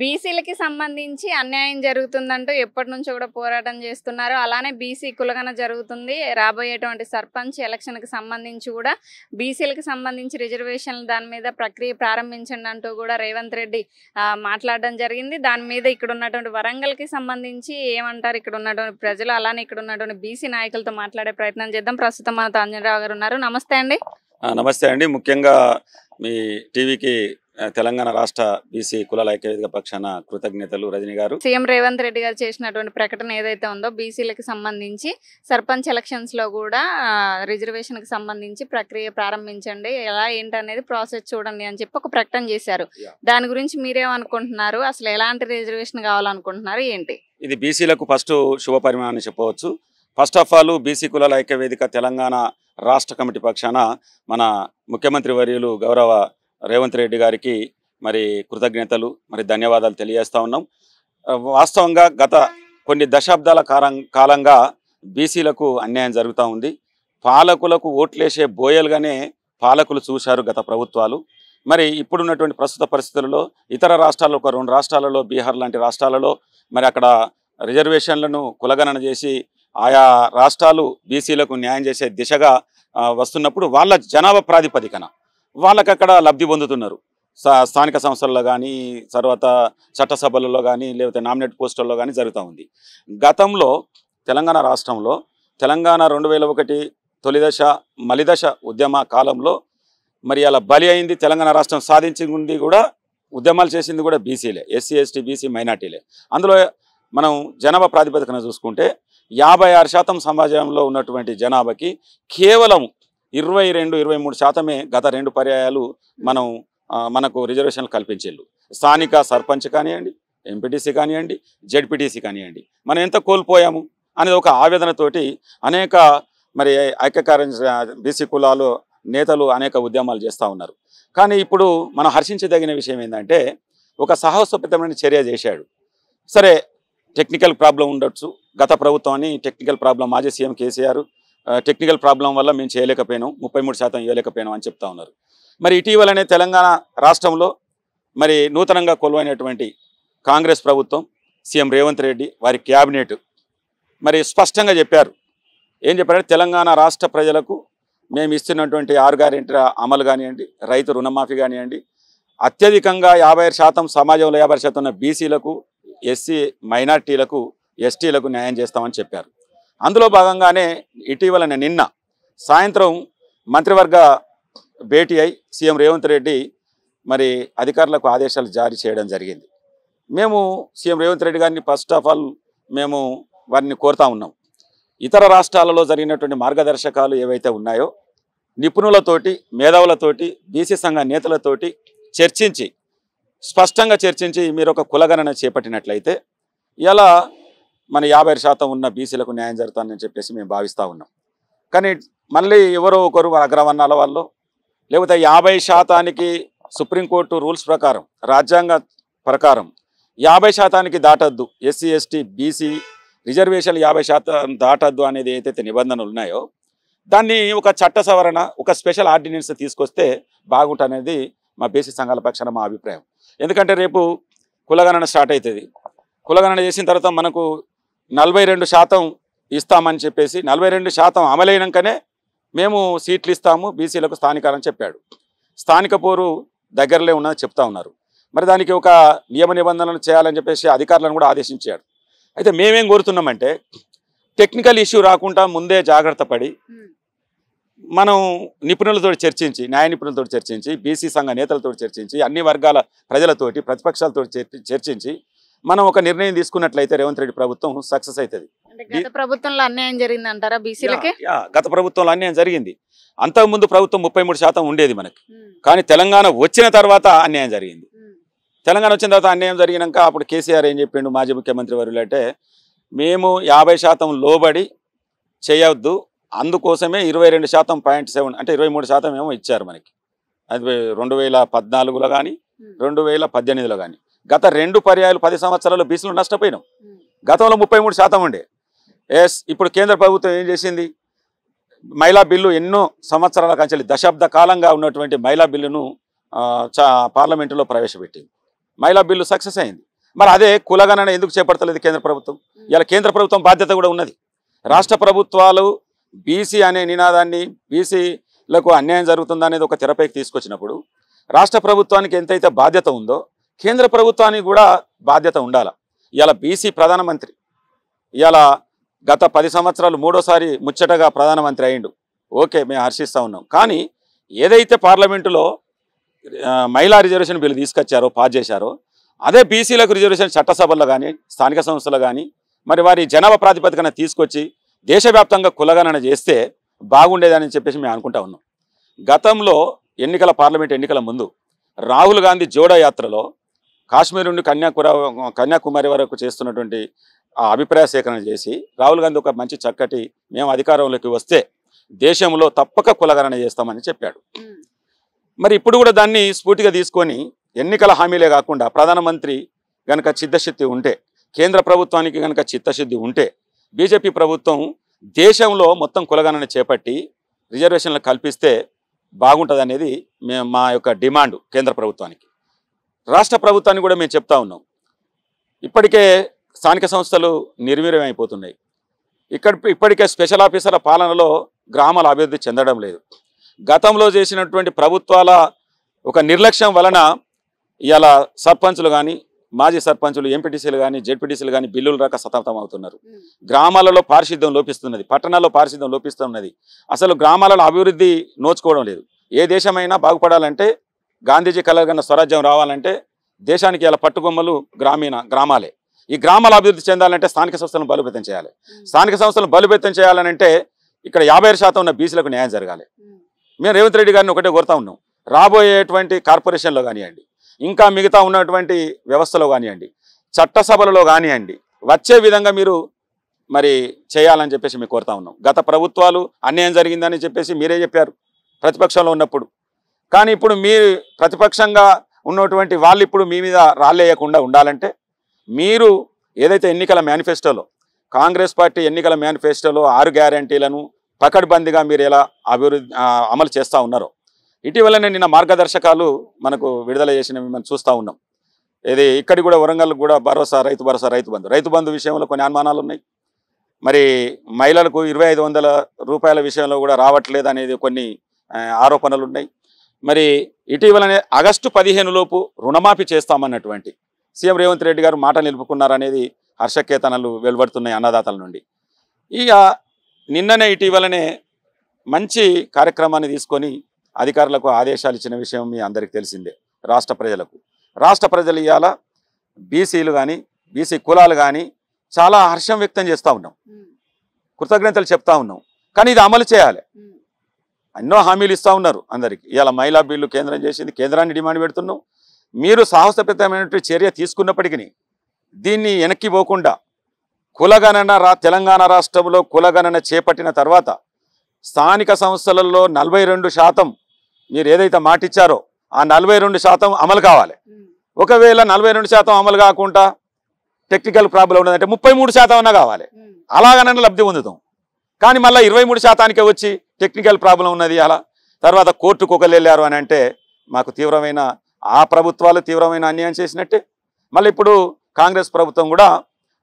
బీసీలకి సంబంధించి అన్యాయం జరుగుతుందంటూ ఎప్పటి నుంచో కూడా పోరాటం చేస్తున్నారు అలానే బీసీ కులగన జరుగుతుంది రాబోయేటువంటి సర్పంచ్ ఎలక్షన్కి సంబంధించి కూడా బీసీలకు సంబంధించి రిజర్వేషన్లు దాని మీద ప్రక్రియ ప్రారంభించండి అంటూ కూడా రేవంత్ రెడ్డి మాట్లాడడం జరిగింది దాని మీద ఇక్కడ ఉన్నటువంటి వరంగల్కి సంబంధించి ఏమంటారు ఇక్కడ ఉన్నటువంటి ప్రజలు అలానే ఇక్కడ ఉన్నటువంటి బీసీ నాయకులతో మాట్లాడే ప్రయత్నం చేద్దాం ప్రస్తుతం మన తాంజనరావు గారు ఉన్నారు నమస్తే అండి నమస్తే అండి ముఖ్యంగా మీ టీవీకి తెలంగాణ రాష్ట్ర బీసీ కులాల ఐక్యవేదిక పక్షాన కృతజ్ఞతలు రజని గారు సీఎం రేవంత్ రెడ్డి గారు చేసినటువంటి ప్రకటన ఏదైతే ఉందో బీసీలకు సంబంధించి సర్పంచ్ ఎలక్షన్స్ లో కూడా రిజర్వేషన్ కి సంబంధించి ప్రక్రియ ప్రారంభించండి ఎలా ఏంటనేది ప్రాసెస్ చూడండి అని చెప్పి ఒక ప్రకటన చేశారు దాని గురించి మీరేమనుకుంటున్నారు అసలు ఎలాంటి రిజర్వేషన్ కావాలనుకుంటున్నారు ఏంటి ఇది బీసీలకు ఫస్ట్ శుభ పరిమాణం చెప్పవచ్చు ఫస్ట్ ఆఫ్ ఆల్ బీసీ కులాల ఐక్యవేదిక తెలంగాణ రాష్ట్ర కమిటీ పక్షాన మన ముఖ్యమంత్రి వర్యులు గౌరవ రేవంత్ రెడ్డి గారికి మరి కృతజ్ఞతలు మరి ధన్యవాదాలు తెలియజేస్తూ ఉన్నాం వాస్తవంగా గత కొన్ని దశాబ్దాల కాలంగా బీసీలకు అన్యాయం జరుగుతూ ఉంది పాలకులకు ఓట్లేసే బోయలుగానే పాలకులు చూశారు గత ప్రభుత్వాలు మరి ఇప్పుడున్నటువంటి ప్రస్తుత పరిస్థితులలో ఇతర రాష్ట్రాల్లో ఒక రెండు రాష్ట్రాలలో బీహార్ లాంటి రాష్ట్రాలలో మరి అక్కడ రిజర్వేషన్లను కులగణన చేసి ఆయా రాష్ట్రాలు బీసీలకు న్యాయం చేసే దిశగా వస్తున్నప్పుడు వాళ్ళ జనాభా ప్రాతిపదికన వాళ్ళకి అక్కడ లబ్ధి పొందుతున్నారు స్థానిక సంస్థల్లో కానీ తర్వాత చట్టసభలలో కానీ లేకపోతే నామినేట్ పోస్టుల్లో కానీ జరుగుతూ ఉంది గతంలో తెలంగాణ రాష్ట్రంలో తెలంగాణ రెండు వేల ఒకటి తొలిదశ మలిదశ ఉద్యమ కాలంలో మరి అలా బలి అయింది తెలంగాణ రాష్ట్రం సాధించింది కూడా ఉద్యమాలు చేసింది కూడా బీసీలే ఎస్సీ ఎస్టీ బీసీ మైనార్టీలే అందులో మనం జనాభా ప్రాతిపదికన చూసుకుంటే యాభై శాతం సమాజంలో ఉన్నటువంటి జనాభాకి కేవలం ఇరవై రెండు ఇరవై మూడు శాతమే గత రెండు పర్యాయాలు మనం మనకు రిజర్వేషన్లు కల్పించేళ్ళు స్థానిక సర్పంచ్ కానివ్వండి ఎంపీటీసీ కానివ్వండి జెడ్పీటీసీ కానివ్వండి మనం ఎంత కోల్పోయాము అనేది ఒక ఆవేదనతోటి అనేక మరి ఐక్యకార్య బీసీ కులాలు నేతలు అనేక ఉద్యమాలు చేస్తూ ఉన్నారు కానీ ఇప్పుడు మనం హర్షించదగిన విషయం ఏంటంటే ఒక సాహసోపేతమైన చర్య చేశాడు సరే టెక్నికల్ ప్రాబ్లం ఉండొచ్చు గత ప్రభుత్వాన్ని టెక్నికల్ ప్రాబ్లం మాజీ సీఎం కేసీఆర్ టెక్నికల్ ప్రాబ్లం వల్ల మేము చేయలేకపోయినాం ముప్పై మూడు శాతం ఇవ్వలేకపోయినాం అని చెప్తా ఉన్నారు మరి ఇటీవలనే తెలంగాణ రాష్ట్రంలో మరి నూతనంగా కొలువైనటువంటి కాంగ్రెస్ ప్రభుత్వం సీఎం రేవంత్ రెడ్డి వారి క్యాబినెట్ మరి స్పష్టంగా చెప్పారు ఏం చెప్పారంటే తెలంగాణ రాష్ట్ర ప్రజలకు మేము ఇస్తున్నటువంటి ఆరు గ్యారెంటీ అమలు కానివ్వండి రైతు రుణమాఫీ కానివ్వండి అత్యధికంగా యాభై శాతం సమాజంలో యాభై శాతం ఉన్న బీసీలకు ఎస్సీ మైనార్టీలకు ఎస్టీలకు న్యాయం చేస్తామని చెప్పారు అందులో భాగంగానే ఇటీవల నిన్న సాయంత్రం మంత్రివర్గ భేటీ అయి సీఎం రేవంత్ రెడ్డి మరి అధికారులకు ఆదేశాలు జారీ చేయడం జరిగింది మేము సీఎం రేవంత్ రెడ్డి గారిని ఫస్ట్ ఆఫ్ ఆల్ మేము వారిని కోరుతా ఉన్నాం ఇతర రాష్ట్రాలలో జరిగినటువంటి మార్గదర్శకాలు ఏవైతే ఉన్నాయో నిపుణులతోటి మేధావులతోటి బీసీ సంఘ నేతలతోటి చర్చించి స్పష్టంగా చర్చించి మీరు ఒక కులగణన చేపట్టినట్లయితే ఇలా మన యాభై శాతం ఉన్న బీసీలకు న్యాయం జరుగుతుందని చెప్పేసి మేము భావిస్తూ ఉన్నాం కానీ మళ్ళీ ఎవరో ఒకరు అగ్రవర్ణాల వాళ్ళు లేకపోతే యాభై శాతానికి సుప్రీంకోర్టు రూల్స్ ప్రకారం రాజ్యాంగ ప్రకారం యాభై శాతానికి దాటద్దు ఎస్సీ ఎస్టీ బీసీ రిజర్వేషన్లు యాభై శాతం దాటద్దు అనేది ఏదైతే నిబంధనలు ఉన్నాయో దాన్ని ఒక చట్ట సవరణ ఒక స్పెషల్ ఆర్డినెన్స్ తీసుకొస్తే బాగుంటుంది మా బీసీ సంఘాల పక్షాన మా అభిప్రాయం ఎందుకంటే రేపు కులగణన స్టార్ట్ అవుతుంది కులగణన చేసిన తర్వాత మనకు నలభై రెండు శాతం ఇస్తామని చెప్పేసి నలభై రెండు శాతం అమలైనాకనే మేము సీట్లు ఇస్తాము బీసీలకు స్థానికాలని చెప్పాడు స్థానిక పోరు దగ్గరలో ఉన్నదని చెప్తా ఉన్నారు మరి దానికి ఒక నియమ నిబంధనలు చేయాలని చెప్పేసి అధికారులను కూడా ఆదేశించాడు అయితే మేమేం కోరుతున్నామంటే టెక్నికల్ ఇష్యూ రాకుండా ముందే జాగ్రత్త మనం నిపుణులతో చర్చించి న్యాయ నిపుణులతో చర్చించి బీసీ సంఘ నేతలతో చర్చించి అన్ని వర్గాల ప్రజలతోటి ప్రతిపక్షాలతో చర్చించి మనం ఒక నిర్ణయం తీసుకున్నట్లయితే రేవంత్ రెడ్డి ప్రభుత్వం సక్సెస్ అవుతుంది గత ప్రభుత్వంలో అన్యాయం జరిగింది అంటారా బీసీలకి గత ప్రభుత్వంలో అన్యాయం జరిగింది అంతకుముందు ప్రభుత్వం ముప్పై శాతం ఉండేది మనకి కానీ తెలంగాణ వచ్చిన తర్వాత అన్యాయం జరిగింది తెలంగాణ వచ్చిన తర్వాత అన్యాయం జరిగినాక అప్పుడు కేసీఆర్ ఏం చెప్పిండు మాజీ ముఖ్యమంత్రి వర్యులు అంటే మేము యాభై శాతం లోబడి చేయవద్దు అందుకోసమే ఇరవై రెండు శాతం పాయింట్ సెవెన్ అంటే ఇరవై మూడు శాతం ఏమో ఇచ్చారు మనకి అది రెండు వేల పద్నాలుగులో కానీ రెండు వేల పద్దెనిమిదిలో కానీ గత రెండు పర్యాయాలు పది సంవత్సరాలు బీసీలు నష్టపోయినాం గతంలో ముప్పై మూడు శాతం ఉండే ఎస్ ఇప్పుడు కేంద్ర ప్రభుత్వం ఏం చేసింది మహిళా బిల్లు ఎన్నో సంవత్సరాల కంచెలు దశాబ్ద కాలంగా ఉన్నటువంటి మహిళా బిల్లును పార్లమెంటులో ప్రవేశపెట్టింది మహిళా బిల్లు సక్సెస్ అయింది మరి అదే కులగణన ఎందుకు చేపడతలేదు కేంద్ర ప్రభుత్వం ఇలా కేంద్ర ప్రభుత్వం బాధ్యత కూడా ఉన్నది రాష్ట్ర ప్రభుత్వాలు బీసీ అనే నినాదాన్ని బీసీలకు అన్యాయం జరుగుతుందనేది ఒక తెరపైకి తీసుకొచ్చినప్పుడు రాష్ట్ర ప్రభుత్వానికి ఎంతైతే బాధ్యత ఉందో కేంద్ర ప్రభుత్వానికి కూడా బాధ్యత ఉండాలి ఇవాళ బీసీ ప్రధానమంత్రి ఇవాళ గత పది సంవత్సరాలు మూడోసారి ముచ్చటగా ప్రధానమంత్రి అయిండు ఓకే మేము హర్షిస్తూ ఉన్నాం కానీ ఏదైతే పార్లమెంటులో మహిళా రిజర్వేషన్ బిల్లు తీసుకొచ్చారో పాస్ చేశారో అదే బీసీలకు రిజర్వేషన్ చట్టసభల్లో కానీ స్థానిక సంస్థలు కానీ మరి వారి జనాభా ప్రాతిపదికన తీసుకొచ్చి దేశవ్యాప్తంగా కులగణన చేస్తే బాగుండేదని చెప్పేసి మేము అనుకుంటా ఉన్నాం గతంలో ఎన్నికల పార్లమెంట్ ఎన్నికల ముందు రాహుల్ గాంధీ జోడో యాత్రలో కాశ్మీర్ నుండి కన్యాకుర కన్యాకుమారి వరకు చేస్తున్నటువంటి ఆ అభిప్రాయ సేకరణ చేసి రాహుల్ గాంధీ ఒక మంచి చక్కటి మేము అధికారంలోకి వస్తే దేశంలో తప్పక కులగణన చేస్తామని చెప్పాడు మరి ఇప్పుడు కూడా దాన్ని స్ఫూర్తిగా తీసుకొని ఎన్నికల హామీలే కాకుండా ప్రధానమంత్రి గనక చిత్తశుద్ధి ఉంటే కేంద్ర ప్రభుత్వానికి గనక చిత్తశుద్ధి ఉంటే బీజేపీ ప్రభుత్వం దేశంలో మొత్తం కులగణన చేపట్టి రిజర్వేషన్లు కల్పిస్తే బాగుంటుంది అనేది మా యొక్క డిమాండ్ కేంద్ర ప్రభుత్వానికి రాష్ట్ర ప్రభుత్వాన్ని కూడా మేము చెప్తా ఉన్నాం ఇప్పటికే స్థానిక సంస్థలు నిర్వీర్యం అయిపోతున్నాయి ఇక్కడ ఇప్పటికే స్పెషల్ ఆఫీసర్ల పాలనలో గ్రామాల అభివృద్ధి చెందడం లేదు గతంలో చేసినటువంటి ప్రభుత్వాల ఒక నిర్లక్ష్యం వలన ఇలా సర్పంచులు కానీ మాజీ సర్పంచులు ఎంపీటీసీలు కానీ జెడ్పీటీసీలు కానీ బిల్లులు రాక సతమతం అవుతున్నారు గ్రామాలలో పారిశుద్ధ్యం లోపిస్తున్నది పట్టణాల్లో పారిశుద్ధ్యం లోపిస్తున్నది అసలు గ్రామాలలో అభివృద్ధి నోచుకోవడం లేదు ఏ దేశమైనా బాగుపడాలంటే గాంధీజీ కలగన్న స్వరాజ్యం రావాలంటే దేశానికి ఇలా పట్టుబొమ్మలు గ్రామీణ గ్రామాలే ఈ గ్రామాల అభివృద్ధి చెందాలంటే స్థానిక సంస్థలను బలోపేతం చేయాలి స్థానిక సంస్థలను బలోపేతం చేయాలంటే ఇక్కడ యాభై శాతం ఉన్న బీసీలకు న్యాయం జరగాలి మేము రేవంత్ రెడ్డి గారిని ఒకటే కోరుతా ఉన్నాం రాబోయేటువంటి కార్పొరేషన్లో కానివ్వండి ఇంకా మిగతా ఉన్నటువంటి వ్యవస్థలో కానివ్వండి చట్టసభలలో కానివ్వండి వచ్చే విధంగా మీరు మరి చేయాలని చెప్పేసి మేము కోరుతా ఉన్నాం గత ప్రభుత్వాలు అన్యాయం జరిగిందని చెప్పేసి మీరే చెప్పారు ప్రతిపక్షంలో ఉన్నప్పుడు కానీ ఇప్పుడు మీ ప్రతిపక్షంగా ఉన్నటువంటి వాళ్ళు ఇప్పుడు మీ మీద రాలేయకుండా ఉండాలంటే మీరు ఏదైతే ఎన్నికల మేనిఫెస్టోలో కాంగ్రెస్ పార్టీ ఎన్నికల మేనిఫెస్టోలో ఆరు గ్యారంటీలను పకడ్బందీగా మీరు ఎలా అభివృద్ధి అమలు చేస్తూ ఉన్నారో ఇటీవలనే నిన్న మార్గదర్శకాలు మనకు విడుదల చేసినవి మనం చూస్తూ ఉన్నాం ఇది ఇక్కడి కూడా వరంగల్ కూడా భరోసా రైతు భరోసా రైతు బంధు రైతు బంధు విషయంలో కొన్ని అనుమానాలు ఉన్నాయి మరి మహిళలకు ఇరవై రూపాయల విషయంలో కూడా రావట్లేదు అనేది కొన్ని ఆరోపణలు ఉన్నాయి మరి ఇటీవలనే ఆగస్టు పదిహేను లోపు రుణమాఫీ చేస్తామన్నటువంటి సీఎం రేవంత్ రెడ్డి గారు మాట నిలుపుకున్నారనేది హర్షకేతనలు వెలువడుతున్నాయి అన్నదాతల నుండి ఇక నిన్ననే ఇటీవలనే మంచి కార్యక్రమాన్ని తీసుకొని అధికారులకు ఆదేశాలు ఇచ్చిన విషయం మీ అందరికీ తెలిసిందే రాష్ట్ర ప్రజలకు రాష్ట్ర ప్రజలు ఇవాళ బీసీలు కానీ బీసీ కులాలు కానీ చాలా హర్షం వ్యక్తం చేస్తూ ఉన్నాం కృతజ్ఞతలు చెప్తా ఉన్నాం కానీ ఇది అమలు చేయాలి ఎన్నో హామీలు ఇస్తూ ఉన్నారు అందరికి ఇవాళ మహిళా బిల్లు కేంద్రం చేసింది కేంద్రాన్ని డిమాండ్ పెడుతున్నాం మీరు సాహసప్రతమైనటువంటి చర్య తీసుకున్నప్పటికీ దీన్ని వెనక్కి పోకుండా కులగణన రా తెలంగాణ రాష్ట్రంలో కులగణన చేపట్టిన తర్వాత స్థానిక సంస్థలలో నలభై రెండు శాతం మీరు ఏదైతే మాటిచ్చారో ఆ నలభై రెండు శాతం అమలు కావాలి ఒకవేళ నలభై రెండు శాతం అమలు కాకుండా టెక్నికల్ ప్రాబ్లం ఉన్నదంటే ముప్పై మూడు శాతం అన్నా కావాలి అలాగనన్నా లబ్ధి పొందుతాం కానీ మళ్ళీ ఇరవై మూడు శాతానికే వచ్చి టెక్నికల్ ప్రాబ్లం ఉన్నది అలా తర్వాత కోర్టుకు ఒకరు వెళ్ళారు అని అంటే మాకు తీవ్రమైన ఆ ప్రభుత్వాలు తీవ్రమైన అన్యాయం చేసినట్టే మళ్ళీ ఇప్పుడు కాంగ్రెస్ ప్రభుత్వం కూడా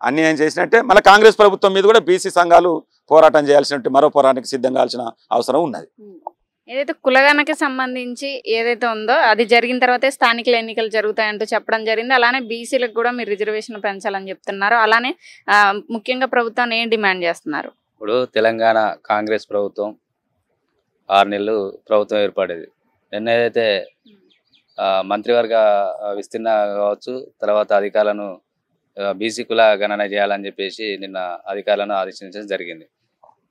అన్యాయం చేసినట్టే మళ్ళీ కాంగ్రెస్ ప్రభుత్వం మీద కూడా బీసీ సంఘాలు పోరాటం చేయాల్సినట్టు మరో పోరాటానికి సిద్ధం కావాల్సిన అవసరం ఉన్నది ఏదైతే కులగానకి సంబంధించి ఏదైతే ఉందో అది జరిగిన తర్వాతే స్థానిక ఎన్నికలు జరుగుతాయంటూ చెప్పడం జరిగింది అలానే బీసీలకు కూడా మీరు రిజర్వేషన్ పెంచాలని చెప్తున్నారు అలానే ముఖ్యంగా ప్రభుత్వాన్ని ఏం డిమాండ్ చేస్తున్నారు ఇప్పుడు తెలంగాణ కాంగ్రెస్ ప్రభుత్వం ఆరు నెలలు ప్రభుత్వం ఏర్పడేది నిన్న ఏదైతే మంత్రివర్గ విస్తీర్ణ కావచ్చు తర్వాత అధికారులను బీసీ కుల గణన చేయాలని చెప్పేసి నిన్న అధికారులను ఆదేశించడం జరిగింది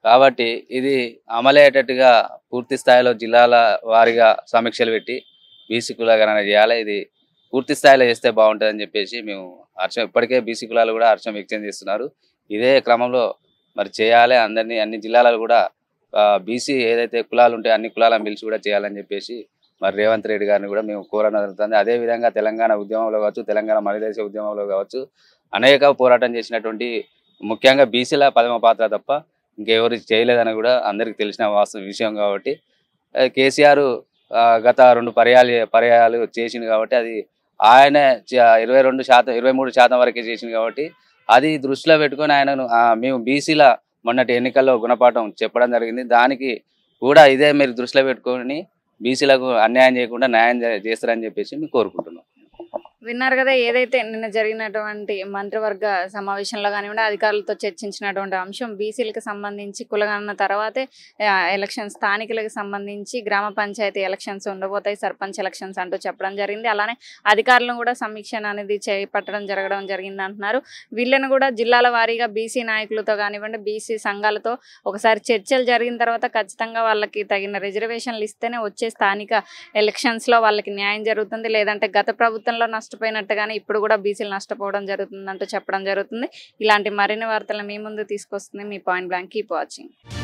కాబట్టి ఇది అమలయ్యేటట్టుగా పూర్తి స్థాయిలో జిల్లాల వారిగా సమీక్షలు పెట్టి బీసీ కుల గణన చేయాలి ఇది పూర్తి స్థాయిలో చేస్తే బాగుంటుందని చెప్పేసి మేము హర్షం ఇప్పటికే బీసీ కులాలు కూడా హర్షం వ్యక్తం చేస్తున్నారు ఇదే క్రమంలో మరి చేయాలి అందరినీ అన్ని జిల్లాలలో కూడా బీసీ ఏదైతే కులాలు ఉంటాయి అన్ని కులాల పిలిచి కూడా చేయాలని చెప్పేసి మరి రేవంత్ రెడ్డి గారిని కూడా మేము కోరడం జరుగుతుంది అదేవిధంగా తెలంగాణ ఉద్యమంలో కావచ్చు తెలంగాణ మలిదేశ ఉద్యమంలో కావచ్చు అనేక పోరాటం చేసినటువంటి ముఖ్యంగా బీసీల పదమ పాత్ర తప్ప ఇంకెవరు చేయలేదని కూడా అందరికీ తెలిసిన వాస్తవ విషయం కాబట్టి కేసీఆర్ గత రెండు పర్యాలు పర్యాలు చేసింది కాబట్టి అది ఆయన ఇరవై రెండు శాతం ఇరవై మూడు శాతం వరకే చేసింది కాబట్టి అది దృష్టిలో పెట్టుకొని ఆయనను మేము బీసీల మొన్నటి ఎన్నికల్లో గుణపాఠం చెప్పడం జరిగింది దానికి కూడా ఇదే మీరు దృష్టిలో పెట్టుకొని బీసీలకు అన్యాయం చేయకుండా న్యాయం చేస్తారని చెప్పేసి మేము కోరుకుంటున్నాం విన్నారు కదా ఏదైతే నిన్న జరిగినటువంటి మంత్రివర్గ సమావేశంలో కానివ్వండి అధికారులతో చర్చించినటువంటి అంశం బీసీలకు సంబంధించి కులగణన తర్వాతే ఎలక్షన్ స్థానికులకు సంబంధించి గ్రామ పంచాయతీ ఎలక్షన్స్ ఉండబోతాయి సర్పంచ్ ఎలక్షన్స్ అంటూ చెప్పడం జరిగింది అలానే అధికారులను కూడా సమీక్ష అనేది చేపట్టడం జరగడం జరిగింది అంటున్నారు వీళ్ళను కూడా జిల్లాల వారీగా బీసీ నాయకులతో కానివ్వండి బీసీ సంఘాలతో ఒకసారి చర్చలు జరిగిన తర్వాత ఖచ్చితంగా వాళ్ళకి తగిన రిజర్వేషన్లు ఇస్తేనే వచ్చే స్థానిక ఎలక్షన్స్లో వాళ్ళకి న్యాయం జరుగుతుంది లేదంటే గత ప్రభుత్వంలో నష్టం నష్టపోయినట్టుగానే ఇప్పుడు కూడా బీసీలు నష్టపోవడం జరుగుతుందంటూ చెప్పడం జరుగుతుంది ఇలాంటి మరిన్ని వార్తలను మీ ముందు తీసుకొస్తుంది మీ పాయింట్ బ్లాంక్ కీప్ వాచింగ్